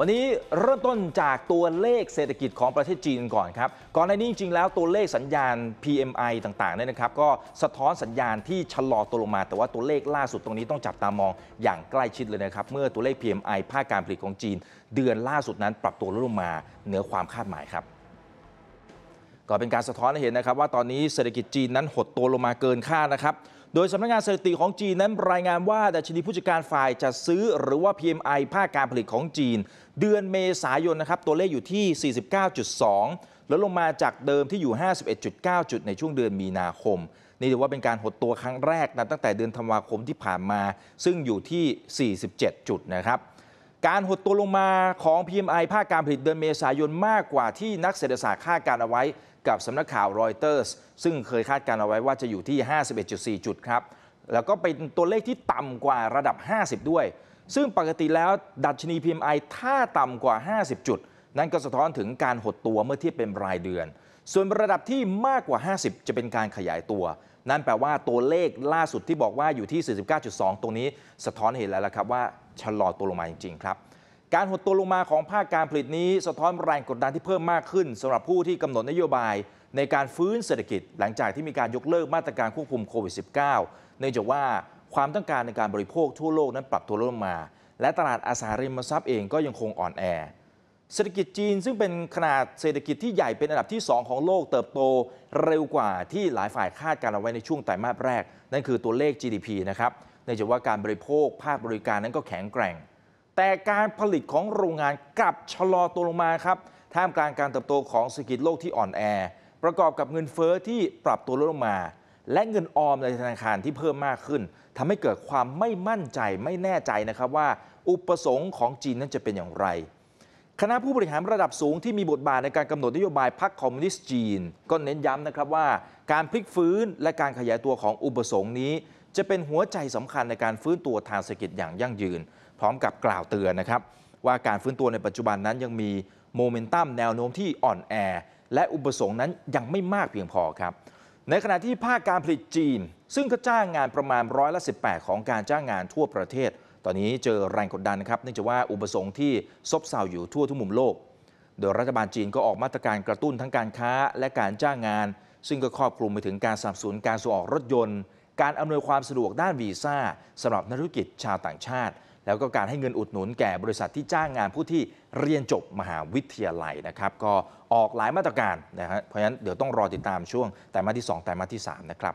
วันนี้เริ่มต้นจากตัวเลขเศรษฐกิจของประเทศจีนก่อนครับก่อนหน้านี้จริงๆแล้วตัวเลขสัญญาณ PMI ต่างๆเนี่ยนะครับ ก็สะท้อนสัญญาณที่ชะลอตัวลงมา แต่ว่าตัวเลขล่าสุดตรงนี้ต้องจับตามองอย่างใกล้ชิดเลยนะครับเมื่อตัวเลข PMI ภาคการผลิตของจีน เดือนล่าสุดนั้นปรับตัวลดลงมาเหนือความคาดหมายครับก็เป็นการสะท้อนให้เห็นนะครับ ว่าตอนนี้เศรษฐกิจจีนนั้นหดตัวลงมาเกินคาดนะครับโดยสำนักงานสถิติของจีนนั้นรายงานว่า ดัชนีผู้จัดการฝ่ายจัดซื้อหรือว่า PMI ภาคการผลิตของจีน เดือนเมษายนนะครับตัวเลขอยู่ที่ 49.2 ลดลงมาจากเดิมที่อยู่ 51.9 จุดในช่วงเดือนมีนาคม นี่ถือว่าเป็นการหดตัวครั้งแรกนะตั้งแต่เดือนธันวาคมที่ผ่านมา ซึ่งอยู่ที่ 47 จุดนะครับการหดตัวลงมาของ PMI ภาคการผลิตเดือนเมษายนมากกว่าที่นักเศรษฐศาสตร์คาดการเอาไว้ กับสำนักข่าวรอยเตอร์สซึ่งเคยคาดการเอาไว้ว่าจะอยู่ที่ 51.4 จุดครับ แล้วก็เป็นตัวเลขที่ต่ำกว่าระดับ 50 ด้วย ซึ่งปกติแล้วดัชนี PMI ถ้าต่ำกว่า 50 จุด นั่นก็สะท้อนถึงการหดตัวเมื่อเทียบเป็นรายเดือน ส่วนระดับที่มากกว่า 50 จะเป็นการขยายตัวนั่นแปลว่าตัวเลขล่าสุดที่บอกว่าอยู่ที่ 49.2 ตรงนี้สะท้อนเห็นแล้วละครับว่าชะลอตัวลงมาจริงๆครับ การหดตัวลงมาของภาคการผลิตนี้สะท้อนแรงกดดันที่เพิ่มมากขึ้นสำหรับผู้ที่กำหนดนโยบายในการฟื้นเศรษฐกิจหลังจากที่มีการยกเลิกมาตรการควบคุมโควิด -19 เนื่องจากว่าความต้องการในการบริโภคทั่วโลกนั้นปรับตัวลดลงมา และตลาดอสังหาริมทรัพย์เองก็ยังคงอ่อนแอเศรษฐกิจจีน ซึ่งเป็นขนาดเศรษฐกิจที่ใหญ่เป็นอันดับที่ 2 ของโลกเติบโตเร็วกว่าที่หลายฝ่ายคาดการเอาไว้ในช่วงไตรมาสแรก นั่นคือตัวเลข GDP นะครับในจังจว่าการบริโภคภาคบริการนั้นก็แข็งแกร่ง แต่การผลิตของโรงงานกลับชะลอตัวลงมาครับท่ามกลางการเติบโตของเศรษฐกิจโลกที่อ่อนแอประกอบกับเงินเฟอ้อที่ปรับตัวลดลงมา และเงินออมในธนาคารที่เพิ่มมากขึ้น ทำให้เกิดความไม่มั่นใจไม่แน่ใจนะครับว่าอุปสงค์ของจีนนั้นจะเป็นอย่างไรคณะผู้บริหารระดับสูงที่มีบทบาทในการกำหนดนโยบายพรรคคอมมิวนิสต์จีน ก็เน้นย้ำนะครับว่าการพลิกฟื้นและการขยายตัวของอุปสงค์นี้ จะเป็นหัวใจสำคัญในการฟื้นตัวทางเศรษฐกิจอย่างยั่งยืน พร้อมกับกล่าวเตือนนะครับ ว่าการฟื้นตัวในปัจจุบันนั้นยังมีโมเมนตัมแนวโน้มที่อ่อนแอและอุปสงค์นั้นยังไม่มากเพียงพอครับในขณะที่ภาคการผลิตจีนซึ่งก็จ้างงานประมาณร้อยละ18ของการจ้างงานทั่วประเทศตอนนี้เจอแรงกดดันนะครับเนื่องจากว่าอุปสงค์ที่ ซบเซาอยู่ทั่วทุกมุมโลก โดยรัฐบาลจีนก็ออกมาตรการกระตุ้นทั้งการค้าและการจ้างงาน ซึ่งก็ครอบคลุมไปถึงการสนับสนุนการส่งออกรถยนต์ การอำนวยความสะดวกด้านวีซ่าสำหรับนักธุรกิจชาวต่างชาติ แล้วก็การให้เงินอุดหนุนแก่บริษัทที่จ้างงานผู้ที่เรียนจบมหาวิทยาลัยนะครับ ก็ออกหลายมาตรการนะฮะเพราะฉะนั้นเดี๋ยวต้องรอติดตามช่วงแต่มาที่2แต่มาที่ 3 นะครับ